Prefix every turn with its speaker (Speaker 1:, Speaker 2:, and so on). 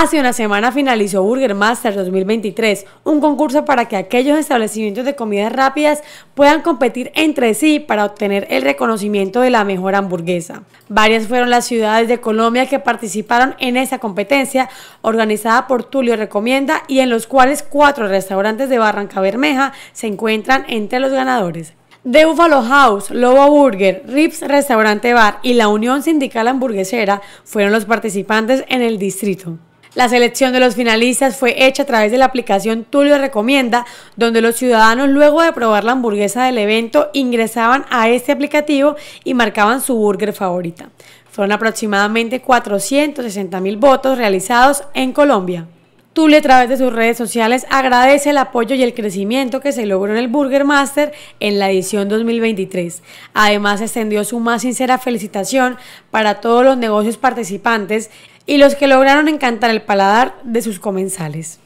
Speaker 1: Hace una semana finalizó Burger Master 2023, un concurso para que aquellos establecimientos de comidas rápidas puedan competir entre sí para obtener el reconocimiento de la mejor hamburguesa. Varias fueron las ciudades de Colombia que participaron en esa competencia organizada por Tulio Recomienda y en los cuales cuatro restaurantes de Barranca Bermeja se encuentran entre los ganadores. The Buffalo House, Lobo Burger, Rips Restaurante Bar y la Unión Sindical Hamburguesera fueron los participantes en el distrito. La selección de los finalistas fue hecha a través de la aplicación Tulio Recomienda, donde los ciudadanos luego de probar la hamburguesa del evento ingresaban a este aplicativo y marcaban su burger favorita. Fueron aproximadamente 460 mil votos realizados en Colombia. Tulio, a través de sus redes sociales agradece el apoyo y el crecimiento que se logró en el Burger Master en la edición 2023. Además extendió su más sincera felicitación para todos los negocios participantes y los que lograron encantar el paladar de sus comensales.